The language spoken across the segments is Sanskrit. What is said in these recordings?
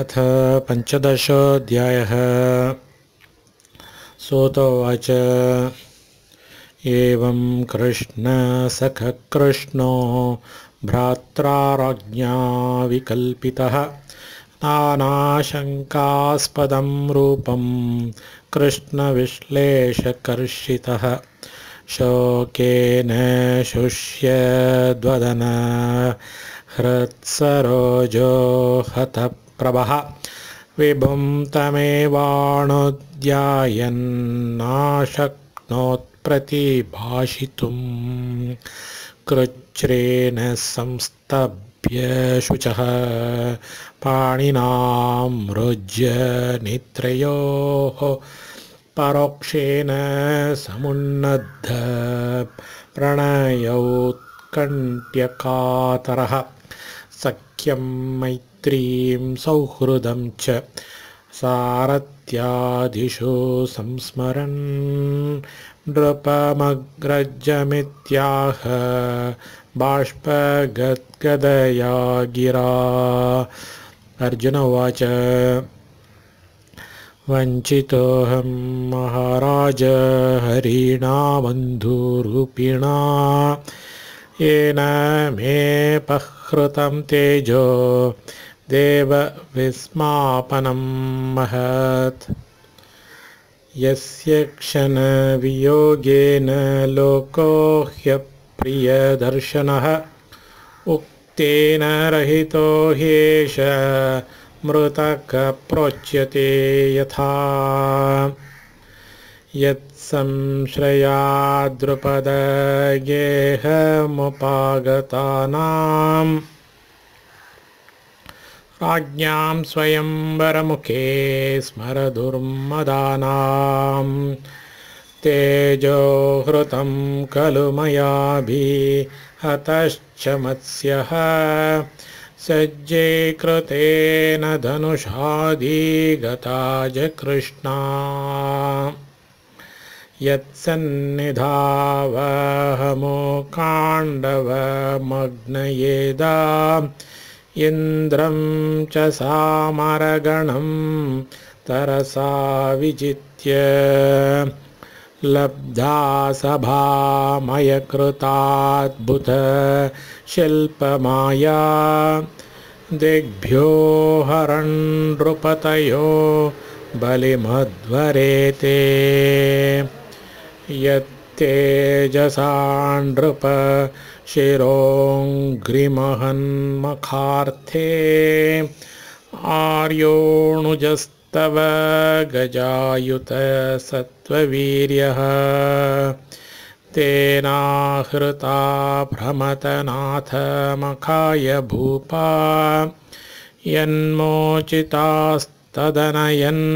अथ पञ्चदशोऽध्यायः वाच एवं कृष्णसखकृष्णो भ्रात्राराज्ञा विकल्पितः नानाशङ्कास्पदं रूपं कृष्णविश्लेषकर्षितः शोकेन हृत्सरोजो हतः प्रभः विभुं तमेवाणोद्यायन्नाशक्नोत्प्रतिभाषितुं कृच्छ्रेण संस्तभ्य शुचः रुज्य नित्रयोः परोक्षेण समुन्नप्रणयौत्कण्ट्यकातरः सख्यं मै मैत्रीं सौहृदं च सारत्याधिशु संस्मरन् बाष्पगद्गदया गिरा अर्जुन उवाच महाराज हरिणा बन्धुरूपिणा येन मे पहृतं तेजो देवविस्मापनम् महत् यस्य क्षणवियोगेन लोको ह्यप्रियदर्शनः उक्तेन रहितो हेश मृतकप्रोच्यते यथा यत्संश्रयाद्रुपदगेहमुपागतानाम् आज्ञां स्वयंवरमुखे स्मरधुर्मदानां तेजोहृतं खलु हतश्च मत्स्यः सज्जे कृतेन धनुषाधिगता कृष्णा यत्सन्निधावहमो काण्डवमग्नयेदा इन्द्रं च सामरगणं तरसा विजित्य लब्धा शिल्पमाया दिग्भ्यो हरण्नृपतयो बलिमध्वरे ते यत् तेजसाण्डप शिरोङ्घ्रिमहन्मखार्थे आर्योऽणुजस्तव आर्यो गजायुत सत्त्ववीर्यः तेनाहृता भ्रमतनाथमखाय भूपा यन्मोचितास्तदनयन्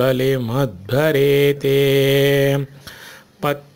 बलिमध्वरे ते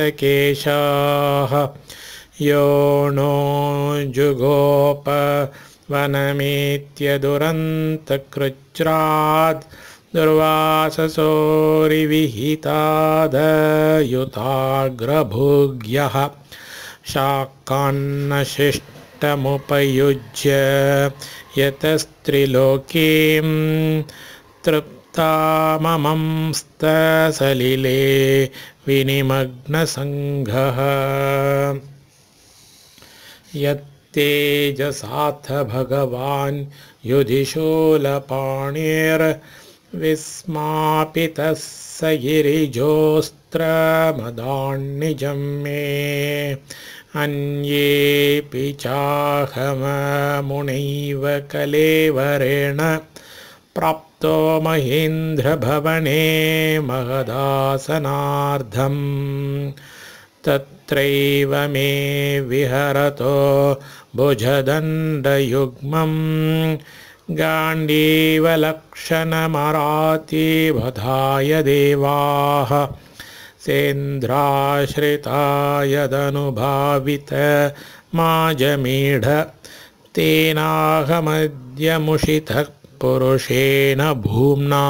केशाः यो नो जुगोपवनमित्यदुरन्तकृच्राद् दुर्वाससोरिविहितादयुताग्रभुग्यः शाकान्नशिष्टमुपयुज्य यतस्त्रिलोकीं तृप्ता सलिले विनिमग्नसङ्घः यत्तेजसाथ भगवान् युधिषोलपाणिर्विस्मापि स गिरिजोऽस्त्रमदान्निजं मे अन्येऽपि चाहममुनैव कलेवरेण प्राप् तो महीन्द्रभवने महदासनार्धम् तत्रैव मे विहरतो भुजदण्डयुग्मं गाण्डीवलक्षणमरातिवधाय देवाः सेन्द्राश्रितायदनुभावित माजमीढ तेनाहमद्यमुषितः पुरुषेण भूम्ना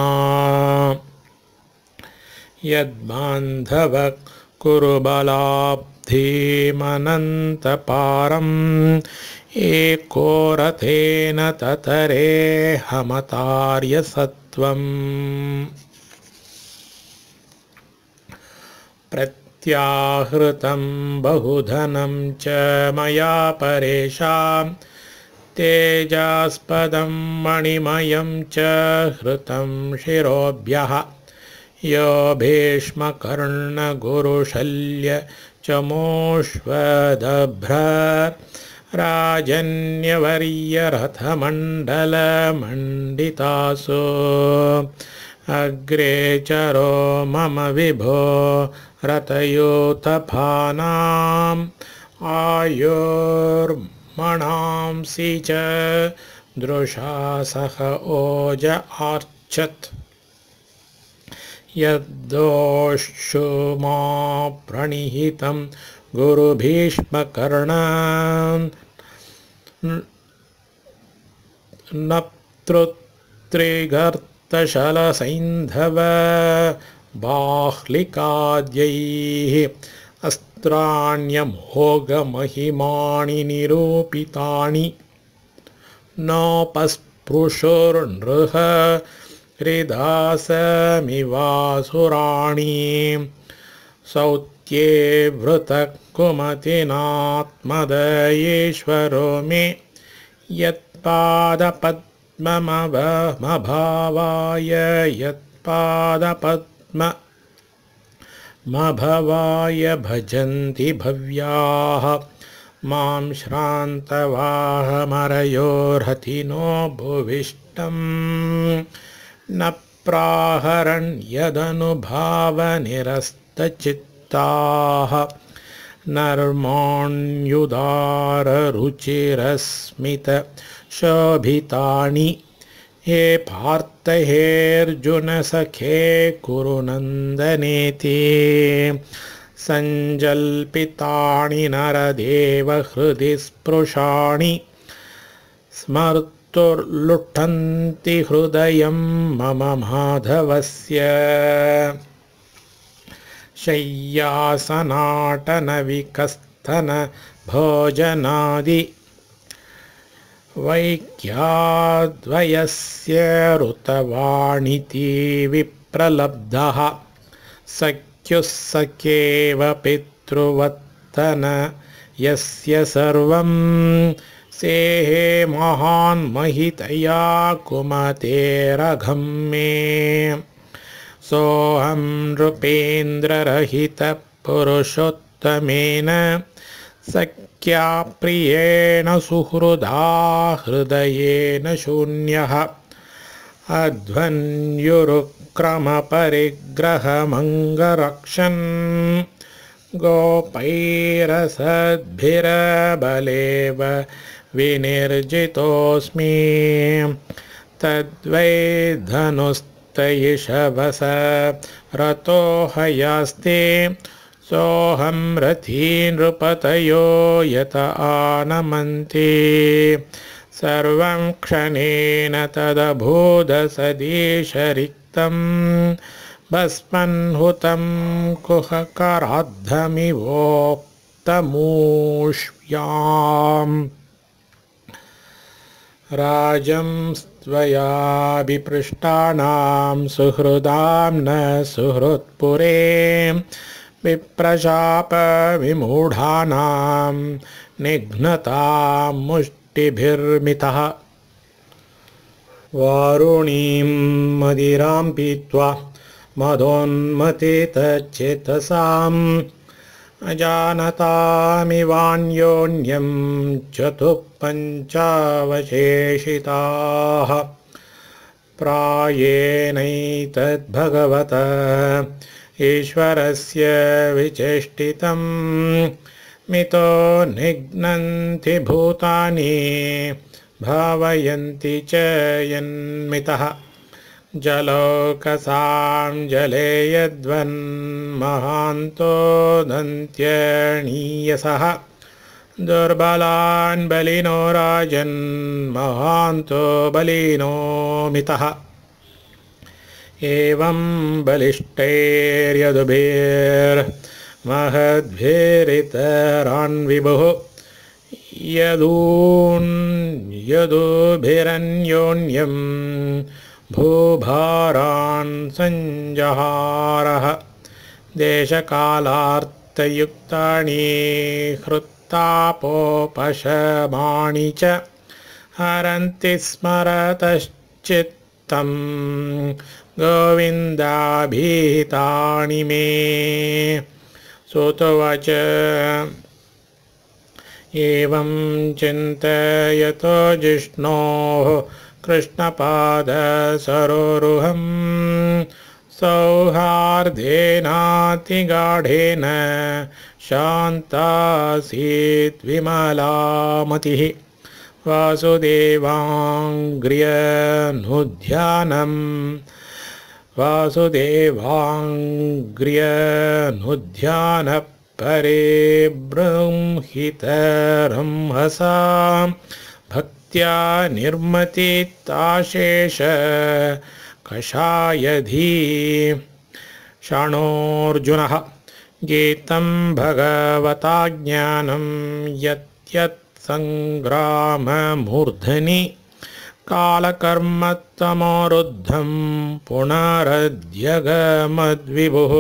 यद्बान्धवक् कुरु बलाब्धिमनन्तपारम् एको रथेन हमतार्यसत्त्वम् प्रत्याहृतं बहुधनं च मया परेषाम् तेजास्पदं मणिमयं च हृतं शिरोभ्यः यो भीष्मकर्णगुरुशल्यचमोष्वदभ्र राजन्यवर्यरथमण्डलमण्डितासु अग्रे चरो मम विभो रथयोतफानाम् आयोर्म् णांसि च दृशा सह ओज आर्चत् यद्दोषु मा प्रणिहितं गुरुभीष्मकर्णान् नप्तृतृगर्तशलसैन्धव बाह्लिकाद्यैः पुत्राण्यं निरूपितानि निरूपितानि हृदासमिवासुराणि सौत्ये वृतः कुमतिनात्मदयेश्वरो मे यत्पादपद्ममवमभावाय यत्पादपद्म मभवाय भजन्ति भव्याः मां श्रान्तवाहमरयोर्हति नो भुविष्टं न प्राहरण्यदनुभावनिरस्तचित्ताः नर्माण्युदाररुचिरस्मितशोभितानि हे पार्थ सखे पार्थहेऽर्जुनसखे नरदेव सञ्जल्पितानि स्पृशाणि स्मर्तुर्लुठन्ति हृदयं मम माधवस्य भोजनादि वैक्याद्वयस्य ऋतवाणिति विप्रलब्धः सखेव पितृवत्तन यस्य सर्वं सेहे महान् महितया कुमते रघं मे सोऽहं नृपेन्द्ररहितपुरुषोत्तमेन सख्याप्रियेण सुहृदा हृदयेन शून्यः अध्वन्युरुक्रमपरिग्रहमङ्गरक्षन् गोपैरसद्भिरबलेव विनिर्जितोऽस्मि तद्वै धनुस्तयिषभस रतो रथी नृपतयो यत आनमन्ति सर्वं क्षणेन तदभूदसदीशरिक्तं भस्मन्हुतं कुहकराद्धमिवोक्तमूष्व्याम् राजं त्वयाभिपृष्टानां सुहृदाम् न सुहृत्पुरे विप्रशापविमूढानां निघ्नतां मुष्टिभिर्मितः वारुणीं मदिरां पीत्वा मदोन्मतितच्चितसाम् अजानतामि वान्योन्यं चतुःपञ्चावशेषिताः प्रायेणैतद्भगवता ईश्वरस्य विचेष्टितं मितो निघ्नन्ति भूतानि भावयन्ति च यन्मितः जलोकसां जले यद्वन्महान्तो दन्त्यणीयसः दुर्बलान् बलिनो राजन्महान्तो बलिनो मितः एवं बलिष्ठैर्यदुभिर् विभुः यदून् यदुभिरन्योन्यं भूभारान् सञ्जहारः देशकालार्थयुक्तानि हृत्तापोपशमाणि च हरन्ति स्मरतश्चित्तम् गोविन्दाभीतानि मे सुतवच एवं चिन्तयतो जिष्णोः कृष्णपादसरोरुहम् सौहार्देनातिगाढेन शान्तासीत् विमलामतिः वासुदेवाङ्ग्र्यनुध्यानम् वासुदेवाङ्ग्र्यनुध्यान परेब्रंहितरंहसा भक्त्या कषायधी शाणोऽर्जुनः गीतं भगवताज्ञानं यद्यत्सङ्ग्राममूर्धनि कालकर्मत्वमोरुद्धं पुनरद्यगमद्विभुः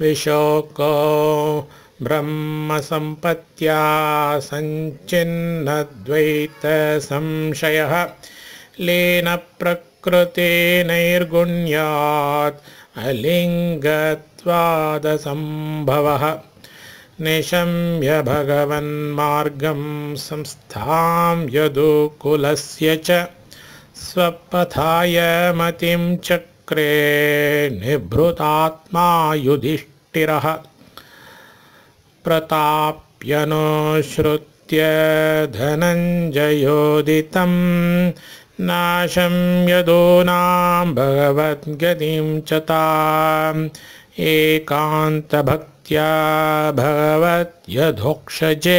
विशोको ब्रह्मसम्पत्या सञ्चिह्नद्वैतसंशयः लीनप्रकृतेनैर्गुण्यात् अलिङ्गत्वादसम्भवः निशम्य भगवन्मार्गं संस्थां यदुकुलस्य च स्वपथाय मतिं चक्रे निभृतात्मा युधिष्ठिरः प्रताप्यनो श्रुत्य नाशं यदूनां भगवद्गतिं च ताम् एकान्तभक्ति त्या भवत्यधोक्षजे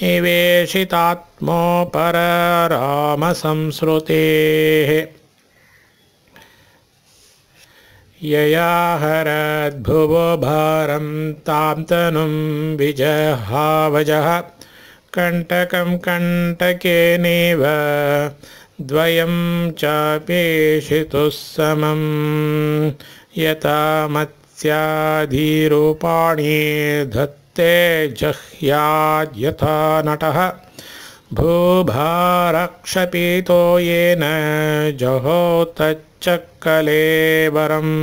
निवेशितात्मोपररामसंशृतेः यया हरद्भुवभारं तां तनुं विजहावजः कण्टकं कण्टकेनेव द्वयं चापेषितुः समम् यता स्याधिरूपाणि धत्ते जह्याद्यथा नटः भूभारक्षपितो येन जहो तच्चक्कलेवरम्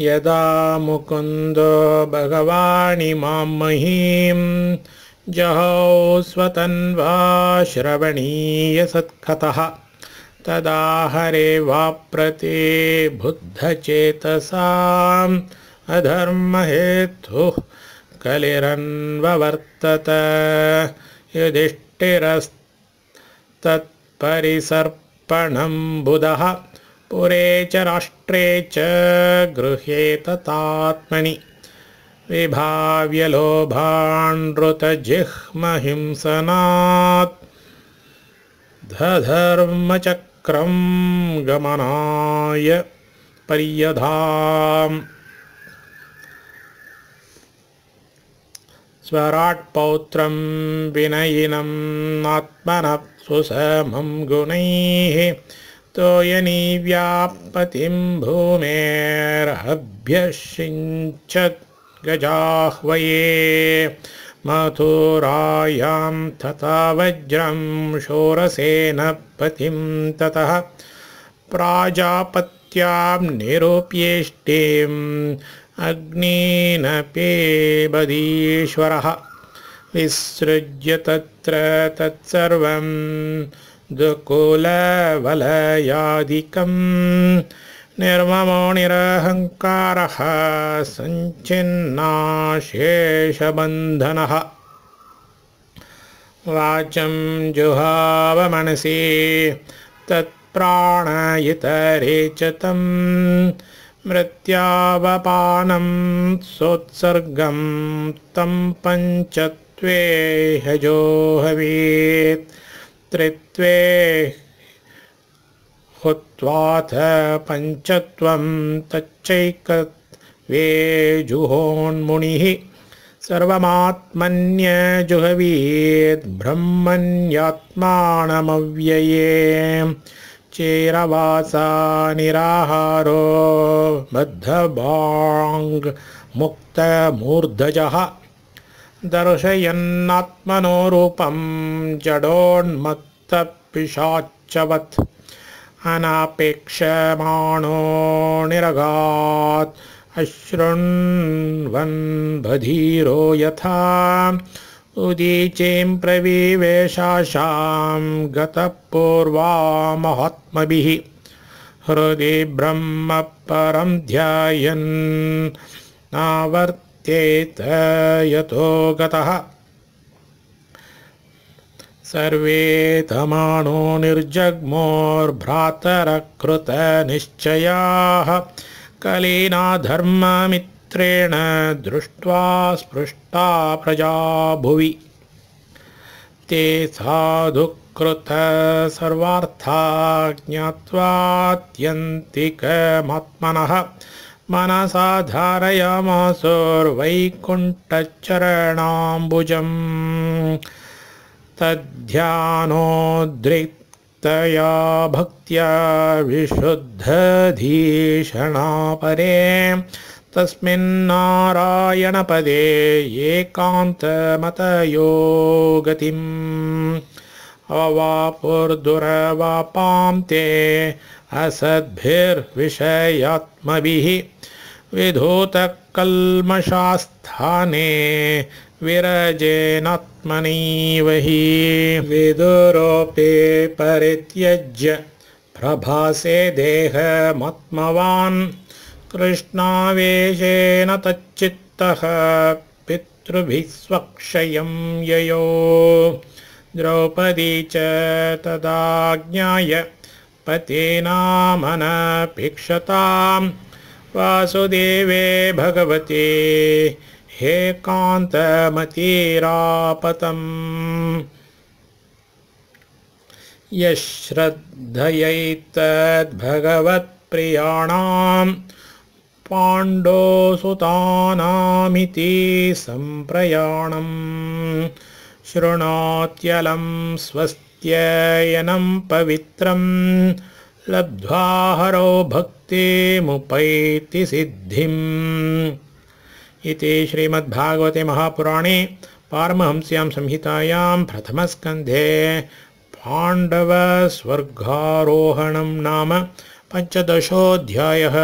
यदा मुकुन्दो भगवाणि मां महीं श्रवणीयसत्कथः तदाहरे बुद्धचेतसाम् अधर्महेतुः कलिरन्ववर्तत बुधः पुरे च राष्ट्रे च गृहे ततात्मनि विभाव्यलोभाणृतजिह्महिंसनात् धर्मचक्र चक्रं गमनाय पर्यधाम् स्वराट्पौत्रं विनयिनम् आत्मनः सुसमं गुणैः तोयनी व्यापतिं भूमेर्हभ्यषिञ्चद् गजाह्वये मथुरायां तथा वज्रं शोरसेनपतिं ततः प्राजापत्यां निरूप्येष्टिम् अग्ने न विसृज्य तत्र तत्सर्वं दुकुलवलयादिकम् निर्ममो निरहङ्कारः सञ्चिन्नाशेषबन्धनः वाचं जुहावमनसि तत्प्राणयितरिचतं मृत्यावपानं सोत्सर्गं तं पञ्चत्वे ह्यजोहवेत् त्रित्वे हुत्वाथ पञ्चत्वं तच्चैकवेजुहोन्मुनिः सर्वमात्मन्यजुहवेद् ब्रह्मण्यात्मानमव्यये चैरवासानिराहारो बद्धभाङ्गमुक्तमूर्धजः दर्शयन्नात्मनोरूपं जडोन्मत्तपिशाच्चवत् अनापेक्षमाणो निरगात् अश्रुण्वन् बधीरो यथा उदीचें प्रवीवेशां गतपूर्वा महात्मभिः हृदि ब्रह्मपरं ध्यायन् नावर्तेत यतो गतः सर्वे तमाणो निर्जग्मोर्भ्रातरकृतनिश्चयाः धर्ममित्रेण दृष्ट्वा स्पृष्टा प्रजा भुवि ते ज्ञात्वात्यन्तिकमात्मनः मनसा धारयामासुर्वैकुण्ठचरणाम्बुजम् तद्ध्यानोद्रिक्तया भक्त्या विशुद्धधीषणा परे तस्मिन्नारायणपदे एकान्तमतयो गतिम् अवापुर्दुरवापां ते असद्भिर्विषयात्मभिः विधूतकल्मषास्थाने विरजेनात् हि विदुरोऽपि परित्यज्य प्रभासे देहमात्मवान् कृष्णावेशेन तच्चित्तः पितृभिः स्वक्षयं ययो द्रौपदी च तदाज्ञाय पतेनामनपिक्षतां वासुदेवे भगवते हे कान्तमतीरापतम् यः पाण्डोसुतानामिति सम्प्रयाणम् शृणोत्यलम् स्वस्त्ययनम् पवित्रम् लब्ध्वा हरो भक्तिमुपैति सिद्धिम् इति महापुराणे पारमहंस्यां संहितायां प्रथमस्कन्धे पाण्डवस्वर्गारोहणं नाम पञ्चदशोऽध्यायः